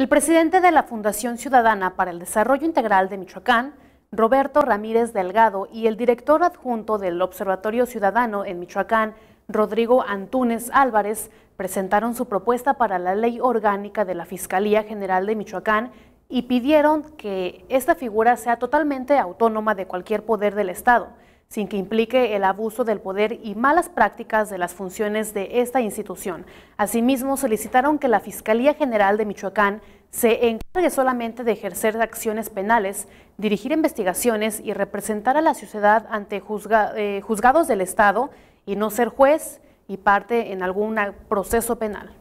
El presidente de la Fundación Ciudadana para el Desarrollo Integral de Michoacán, Roberto Ramírez Delgado, y el director adjunto del Observatorio Ciudadano en Michoacán, Rodrigo Antúnez Álvarez, presentaron su propuesta para la ley orgánica de la Fiscalía General de Michoacán y pidieron que esta figura sea totalmente autónoma de cualquier poder del Estado sin que implique el abuso del poder y malas prácticas de las funciones de esta institución. Asimismo, solicitaron que la Fiscalía General de Michoacán se encargue solamente de ejercer acciones penales, dirigir investigaciones y representar a la sociedad ante eh, juzgados del Estado y no ser juez y parte en algún proceso penal.